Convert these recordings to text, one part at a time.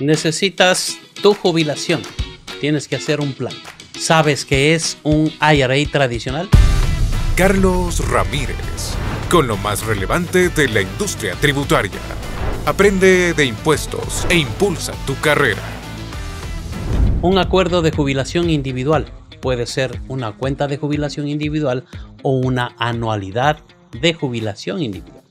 necesitas tu jubilación. Tienes que hacer un plan. ¿Sabes qué es un IRA tradicional? Carlos Ramírez, con lo más relevante de la industria tributaria. Aprende de impuestos e impulsa tu carrera. Un acuerdo de jubilación individual puede ser una cuenta de jubilación individual o una anualidad de jubilación individual.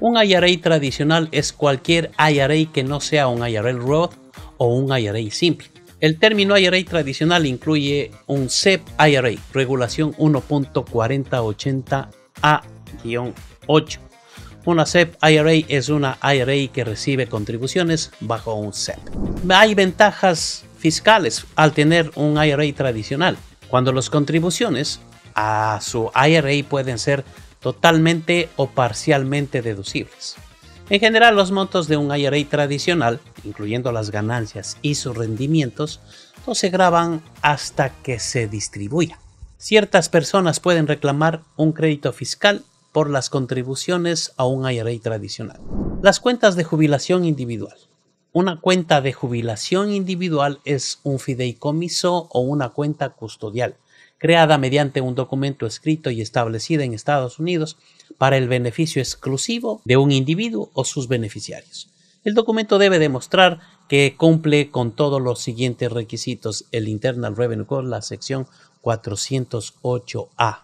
Un IRA tradicional es cualquier IRA que no sea un IRA Roth o un IRA simple. El término IRA tradicional incluye un SEP IRA, regulación 1.4080A-8. Una SEP IRA es una IRA que recibe contribuciones bajo un SEP. Hay ventajas fiscales al tener un IRA tradicional, cuando las contribuciones a su IRA pueden ser totalmente o parcialmente deducibles. En general, los montos de un IRA tradicional, incluyendo las ganancias y sus rendimientos, no se graban hasta que se distribuya. Ciertas personas pueden reclamar un crédito fiscal por las contribuciones a un IRA tradicional. Las cuentas de jubilación individual. Una cuenta de jubilación individual es un fideicomiso o una cuenta custodial creada mediante un documento escrito y establecida en Estados Unidos para el beneficio exclusivo de un individuo o sus beneficiarios. El documento debe demostrar que cumple con todos los siguientes requisitos el Internal Revenue Code, la sección 408A.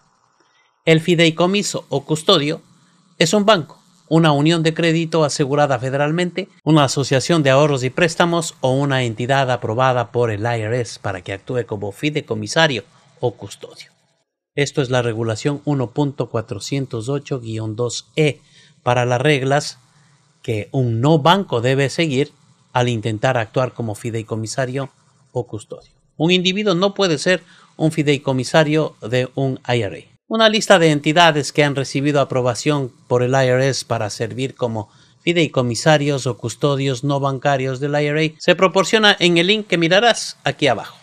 El fideicomiso o custodio es un banco, una unión de crédito asegurada federalmente, una asociación de ahorros y préstamos o una entidad aprobada por el IRS para que actúe como fideicomisario o custodio. Esto es la regulación 1.408-2E para las reglas que un no banco debe seguir al intentar actuar como fideicomisario o custodio. Un individuo no puede ser un fideicomisario de un IRA. Una lista de entidades que han recibido aprobación por el IRS para servir como fideicomisarios o custodios no bancarios del IRA se proporciona en el link que mirarás aquí abajo.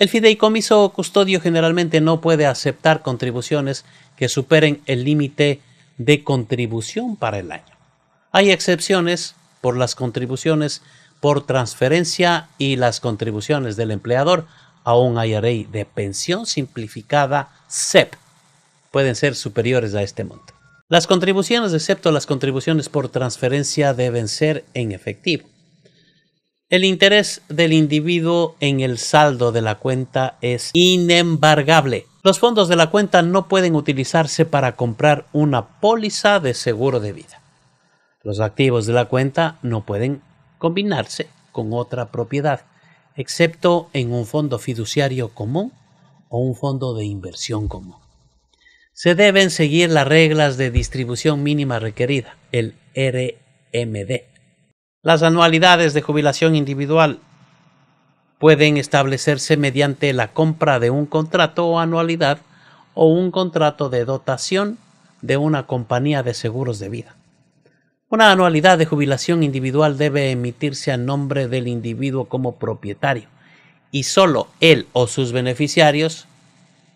El fideicomiso o custodio generalmente no puede aceptar contribuciones que superen el límite de contribución para el año. Hay excepciones por las contribuciones por transferencia y las contribuciones del empleador a un IRA de pensión simplificada SEP pueden ser superiores a este monto. Las contribuciones, excepto las contribuciones por transferencia, deben ser en efectivo. El interés del individuo en el saldo de la cuenta es inembargable. Los fondos de la cuenta no pueden utilizarse para comprar una póliza de seguro de vida. Los activos de la cuenta no pueden combinarse con otra propiedad, excepto en un fondo fiduciario común o un fondo de inversión común. Se deben seguir las reglas de distribución mínima requerida, el RMD, las anualidades de jubilación individual pueden establecerse mediante la compra de un contrato o anualidad o un contrato de dotación de una compañía de seguros de vida. Una anualidad de jubilación individual debe emitirse a nombre del individuo como propietario y solo él o sus beneficiarios,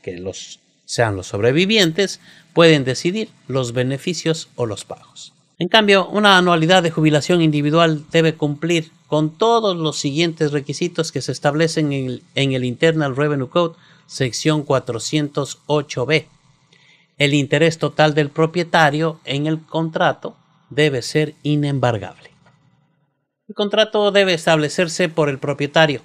que los sean los sobrevivientes, pueden decidir los beneficios o los pagos. En cambio, una anualidad de jubilación individual debe cumplir con todos los siguientes requisitos que se establecen en el, Internal Revenue Code, sección 408b. El interés total del propietario en el contrato debe ser inembargable. El contrato debe establecerse por el propietario.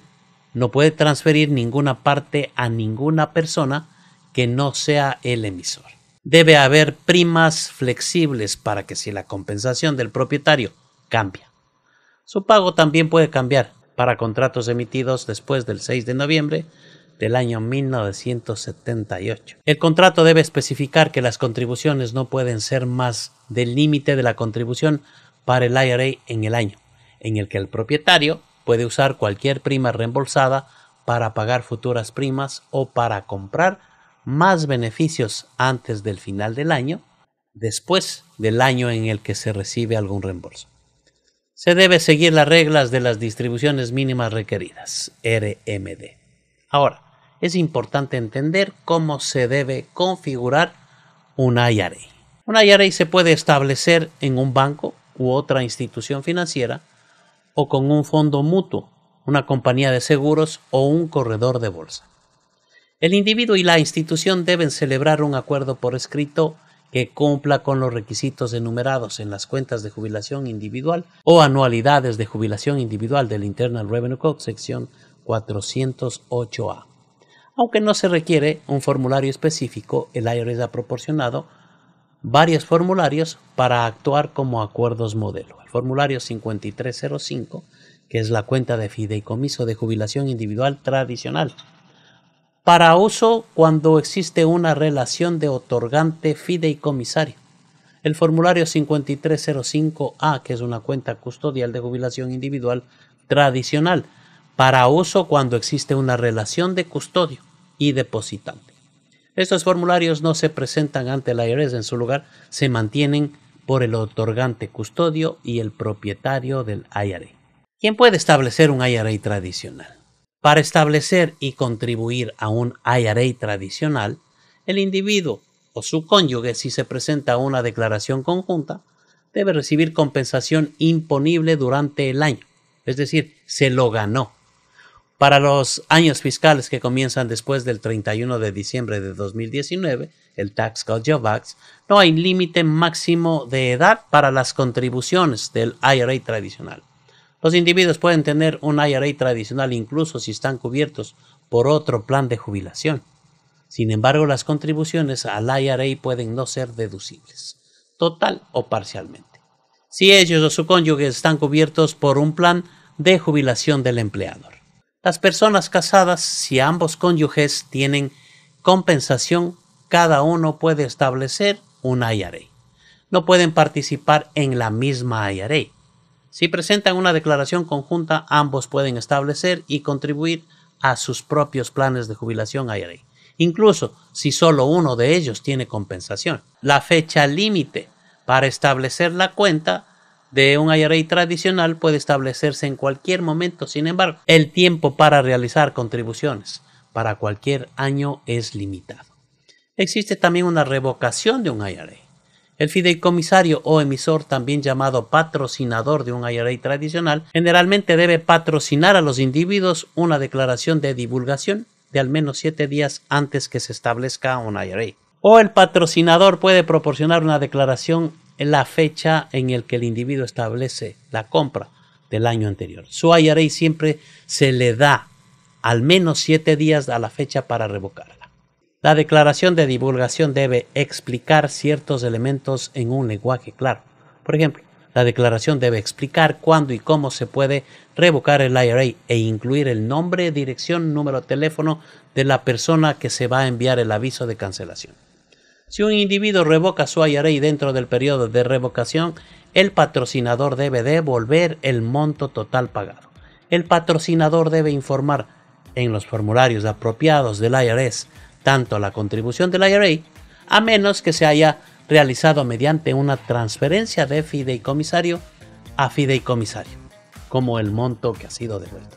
No puede transferir ninguna parte a ninguna persona que no sea el emisor debe haber primas flexibles para que si la compensación del propietario cambia. Su pago también puede cambiar para contratos emitidos después del 6 de noviembre del año 1978. El contrato debe especificar que las contribuciones no pueden ser más del límite de la contribución para el IRA en el año, en el que el propietario puede usar cualquier prima reembolsada para pagar futuras primas o para comprar más beneficios antes del final del año, después del año en el que se recibe algún reembolso. Se debe seguir las reglas de las distribuciones mínimas requeridas, RMD. Ahora, es importante entender cómo se debe configurar un IRA. E. Un IRA e se puede establecer en un banco u otra institución financiera o con un fondo mutuo, una compañía de seguros o un corredor de bolsa. El individuo y la institución deben celebrar un acuerdo por escrito que cumpla con los requisitos enumerados en las cuentas de jubilación individual o anualidades de jubilación individual del Internal Revenue Code, sección 408A. Aunque no se requiere un formulario específico, el IRS ha proporcionado varios formularios para actuar como acuerdos modelo. El formulario 5305, que es la cuenta de fideicomiso de jubilación individual tradicional para uso cuando existe una relación de otorgante fideicomisario. El formulario 5305A, que es una cuenta custodial de jubilación individual tradicional, para uso cuando existe una relación de custodio y depositante. Estos formularios no se presentan ante el IRS, e en su lugar se mantienen por el otorgante custodio y el propietario del IRA. E. ¿Quién puede establecer un IRA e tradicional? Para establecer y contribuir a un IRA tradicional, el individuo o su cónyuge, si se presenta una declaración conjunta, debe recibir compensación imponible durante el año, es decir, se lo ganó. Para los años fiscales que comienzan después del 31 de diciembre de 2019, el Tax Code Job no hay límite máximo de edad para las contribuciones del IRA tradicional. Los individuos pueden tener un IRA tradicional incluso si están cubiertos por otro plan de jubilación. Sin embargo, las contribuciones al IRA pueden no ser deducibles, total o parcialmente, si ellos o su cónyuge están cubiertos por un plan de jubilación del empleador. Las personas casadas, si ambos cónyuges tienen compensación, cada uno puede establecer un IRA. No pueden participar en la misma IRA si presentan una declaración conjunta, ambos pueden establecer y contribuir a sus propios planes de jubilación IRA, incluso si solo uno de ellos tiene compensación. La fecha límite para establecer la cuenta de un IRA tradicional puede establecerse en cualquier momento, sin embargo, el tiempo para realizar contribuciones para cualquier año es limitado. Existe también una revocación de un IRA. El fideicomisario o emisor, también llamado patrocinador de un IRA tradicional, generalmente debe patrocinar a los individuos una declaración de divulgación de al menos siete días antes que se establezca un IRA. O el patrocinador puede proporcionar una declaración en la fecha en el que el individuo establece la compra del año anterior. Su IRA siempre se le da al menos siete días a la fecha para revocar. La declaración de divulgación debe explicar ciertos elementos en un lenguaje claro. Por ejemplo, la declaración debe explicar cuándo y cómo se puede revocar el IRA e incluir el nombre, dirección, número de teléfono de la persona que se va a enviar el aviso de cancelación. Si un individuo revoca su IRA dentro del periodo de revocación, el patrocinador debe devolver el monto total pagado. El patrocinador debe informar en los formularios apropiados del IRS tanto la contribución del IRA, a menos que se haya realizado mediante una transferencia de fideicomisario a fideicomisario, como el monto que ha sido devuelto.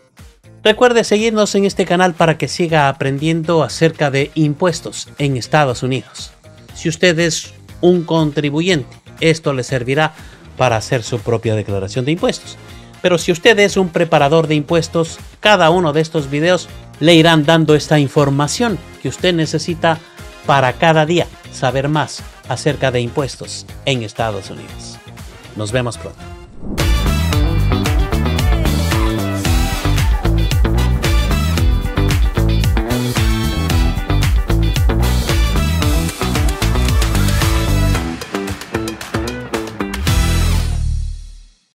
Recuerde seguirnos en este canal para que siga aprendiendo acerca de impuestos en Estados Unidos. Si usted es un contribuyente, esto le servirá para hacer su propia declaración de impuestos. Pero si usted es un preparador de impuestos, cada uno de estos videos le irán dando esta información que usted necesita para cada día saber más acerca de impuestos en Estados Unidos. Nos vemos pronto.